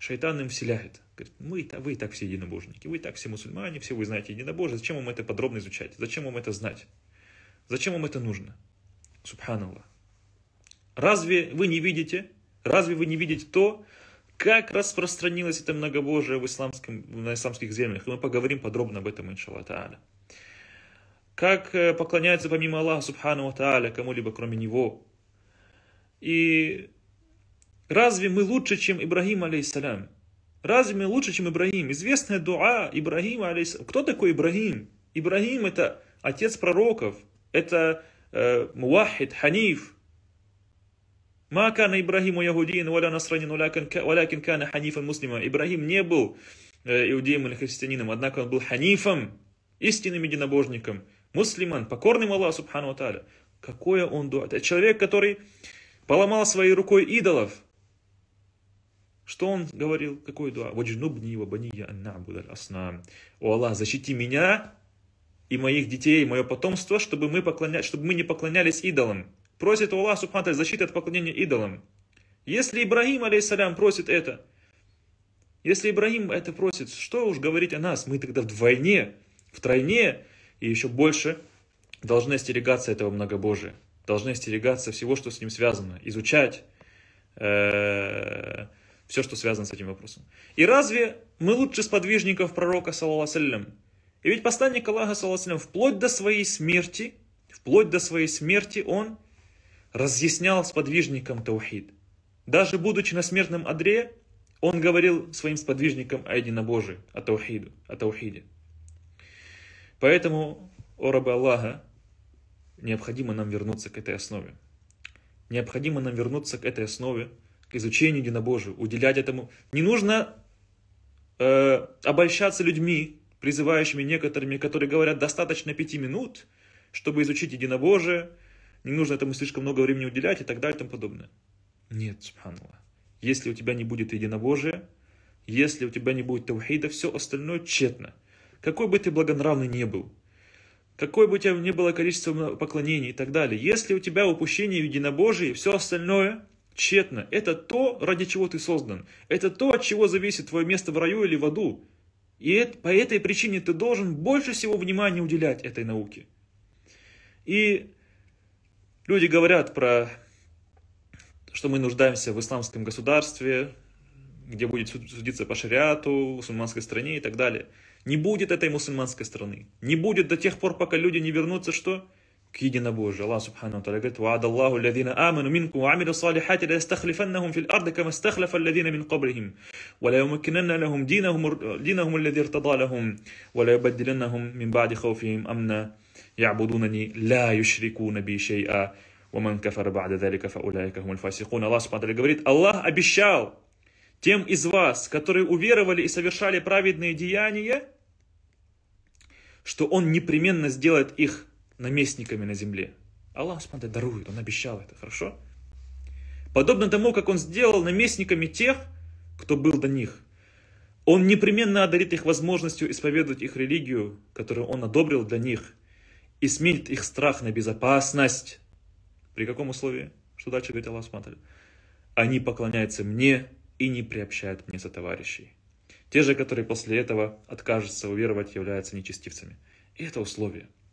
шайтан им вселяет. Говорит, мы, вы и так все единобожники, вы и так все мусульмане, все вы знаете единобожие, зачем вам это подробно изучать, зачем вам это знать, зачем вам это нужно? Субханаллах. Разве вы не видите, разве вы не видите то, как распространилось это многобожие в исламском, на исламских землях? И мы поговорим подробно об этом, иншаллах тааля. Как э, поклоняются помимо Аллаха, субхану тааля, кому-либо кроме Него. И Разве мы лучше, чем Ибрагим, алейсалям? Разве мы лучше, чем Ибрагим? Известная дуа Ибрагима, алейсалям. Кто такой Ибрагим? Ибрагим это отец пророков, это э, муахид, ханиф. Ма кана Ибрагиму ягудин, валя насранин, ну, валякин кана ханифан муслима. Ибрагим не был э, иудеем или христианином, однако он был ханифом, истинным единобожником, мусульман, покорным Аллаху Субхану Аталя. Какое он дуа. Это человек, который поломал своей рукой идолов, что он говорил? Какой дуа? «Ваджнубни вабания аннабудаль аснам». «О Аллах, защити меня и моих детей, и мое потомство, чтобы мы, поклоня... чтобы мы не поклонялись идолам». Просит у Аллаха Субхану защиты от поклонения идолам. Если Ибрагим, алейсалям, просит это, если Ибрагим это просит, что уж говорить о нас, мы тогда вдвойне, втройне и еще больше должны остерегаться этого многобожия, должны остерегаться всего, что с ним связано, изучать, э, все, что связано с этим вопросом. И разве мы лучше сподвижников пророка, саллаху И ведь посланник Аллаха, саллаху вплоть до своей смерти, вплоть до своей смерти он разъяснял сподвижникам таухид. Даже будучи на смертном одре, он говорил своим сподвижникам о единобожии, о таухиду, о таухиде. Поэтому, о рабы Аллаха, необходимо нам вернуться к этой основе. Необходимо нам вернуться к этой основе, к изучению единобожию, уделять этому. Не нужно э, обольщаться людьми, призывающими некоторыми, которые говорят, достаточно пяти минут, чтобы изучить единобожие, не нужно этому слишком много времени уделять и так далее и тому подобное. Нет, субханаллах. Если у тебя не будет единобожия, если у тебя не будет таухида, все остальное тщетно. Какой бы ты благонравный не был, какое бы у тебя не было количество поклонений и так далее, если у тебя упущение единобожия и все остальное, Тщетно. Это то, ради чего ты создан. Это то, от чего зависит твое место в раю или в аду. И по этой причине ты должен больше всего внимания уделять этой науке. И люди говорят про что мы нуждаемся в исламском государстве, где будет судиться по шариату, в мусульманской стране и так далее. Не будет этой мусульманской страны. Не будет до тех пор, пока люди не вернутся, что كي نبوج الله سبحانه وتعالى قلت وعد الله الذين آمنوا منكم وعملوا الصالحات ليستخلفنهم في الأرض كما استخلف الذين من قبلهم ولا يمكنن لهم دينهم, دينهم الذي ارتضى لهم ولا يبدلنهم من بعد خوفهم أمنا يعبدونني لا يشركون بي شيئا ومن كفر بعد ذلك فأولئك هم الفاسقون الله سبحانه وتعالى говорит الله обещал тем из вас, которые уверовали и совершали праведные деяния, что Он непременно сделает их наместниками на земле. Аллах Субхану дарует, Он обещал это, хорошо? Подобно тому, как Он сделал наместниками тех, кто был до них. Он непременно одарит их возможностью исповедовать их религию, которую Он одобрил для них, и сменит их страх на безопасность. При каком условии? Что дальше говорит Аллах Субхану? Они поклоняются мне и не приобщают мне товарищей. Те же, которые после этого откажутся уверовать, являются нечестивцами. И это условие –